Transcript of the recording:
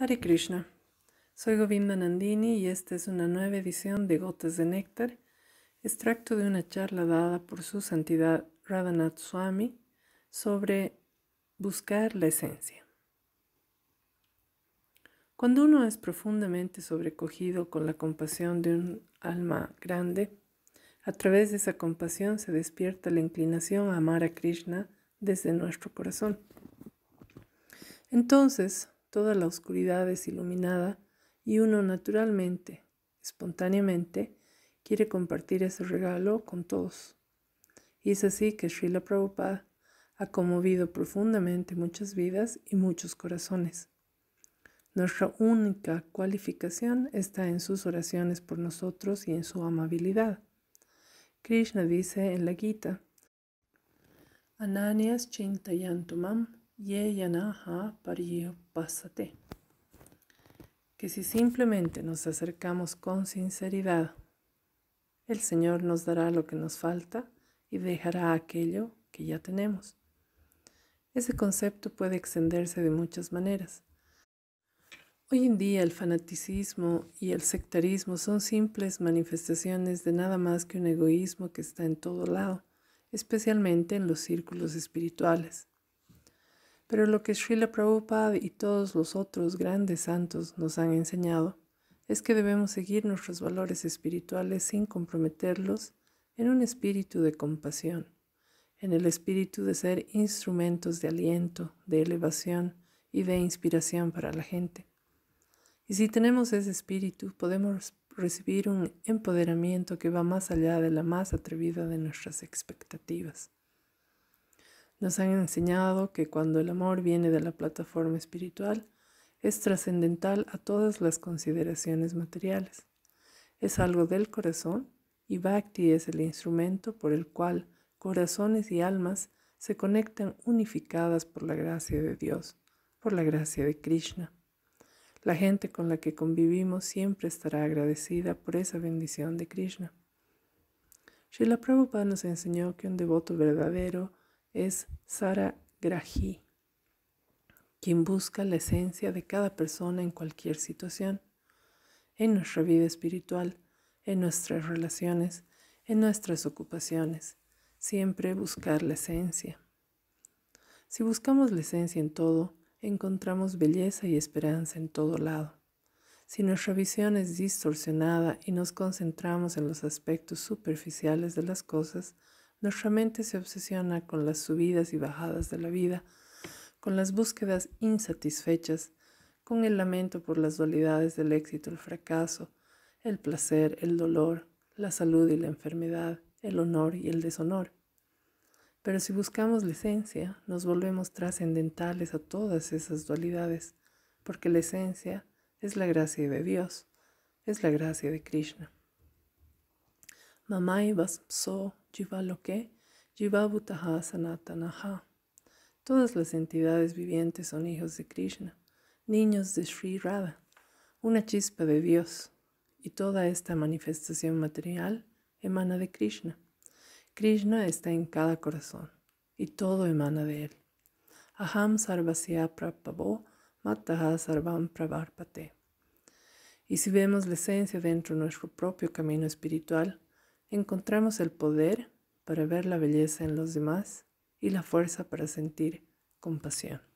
Hare Krishna. Soy Govinda Nandini y esta es una nueva edición de Gotas de Néctar, extracto de una charla dada por su santidad Radhanath Swami sobre buscar la esencia. Cuando uno es profundamente sobrecogido con la compasión de un alma grande, a través de esa compasión se despierta la inclinación a amar a Krishna desde nuestro corazón. Entonces, toda la oscuridad es iluminada y uno naturalmente, espontáneamente, quiere compartir ese regalo con todos. Y es así que Srila Prabhupada ha conmovido profundamente muchas vidas y muchos corazones. Nuestra única cualificación está en sus oraciones por nosotros y en su amabilidad. Krishna dice en la Gita, Ananias chintayantumam pasate. Que si simplemente nos acercamos con sinceridad, el Señor nos dará lo que nos falta y dejará aquello que ya tenemos. Ese concepto puede extenderse de muchas maneras. Hoy en día el fanaticismo y el sectarismo son simples manifestaciones de nada más que un egoísmo que está en todo lado, especialmente en los círculos espirituales. Pero lo que Srila Prabhupada y todos los otros grandes santos nos han enseñado es que debemos seguir nuestros valores espirituales sin comprometerlos en un espíritu de compasión, en el espíritu de ser instrumentos de aliento, de elevación y de inspiración para la gente. Y si tenemos ese espíritu, podemos recibir un empoderamiento que va más allá de la más atrevida de nuestras expectativas. Nos han enseñado que cuando el amor viene de la plataforma espiritual, es trascendental a todas las consideraciones materiales. Es algo del corazón y Bhakti es el instrumento por el cual corazones y almas se conectan unificadas por la gracia de Dios, por la gracia de Krishna. La gente con la que convivimos siempre estará agradecida por esa bendición de Krishna. Srila Prabhupada nos enseñó que un devoto verdadero es Sara graji quien busca la esencia de cada persona en cualquier situación, en nuestra vida espiritual, en nuestras relaciones, en nuestras ocupaciones, siempre buscar la esencia. Si buscamos la esencia en todo, encontramos belleza y esperanza en todo lado. Si nuestra visión es distorsionada y nos concentramos en los aspectos superficiales de las cosas, nuestra mente se obsesiona con las subidas y bajadas de la vida, con las búsquedas insatisfechas, con el lamento por las dualidades del éxito, el fracaso, el placer, el dolor, la salud y la enfermedad, el honor y el deshonor. Pero si buscamos la esencia, nos volvemos trascendentales a todas esas dualidades, porque la esencia es la gracia de Dios, es la gracia de Krishna. Mamai so Jivaloke, Jivabhutaha Sanatanaha. Todas las entidades vivientes son hijos de Krishna, niños de Sri Radha, una chispa de Dios, y toda esta manifestación material emana de Krishna. Krishna está en cada corazón, y todo emana de él. Aham sarvasya prapavo mataha sarvam pravarpate. Y si vemos la esencia dentro de nuestro propio camino espiritual, encontramos el poder para ver la belleza en los demás y la fuerza para sentir compasión.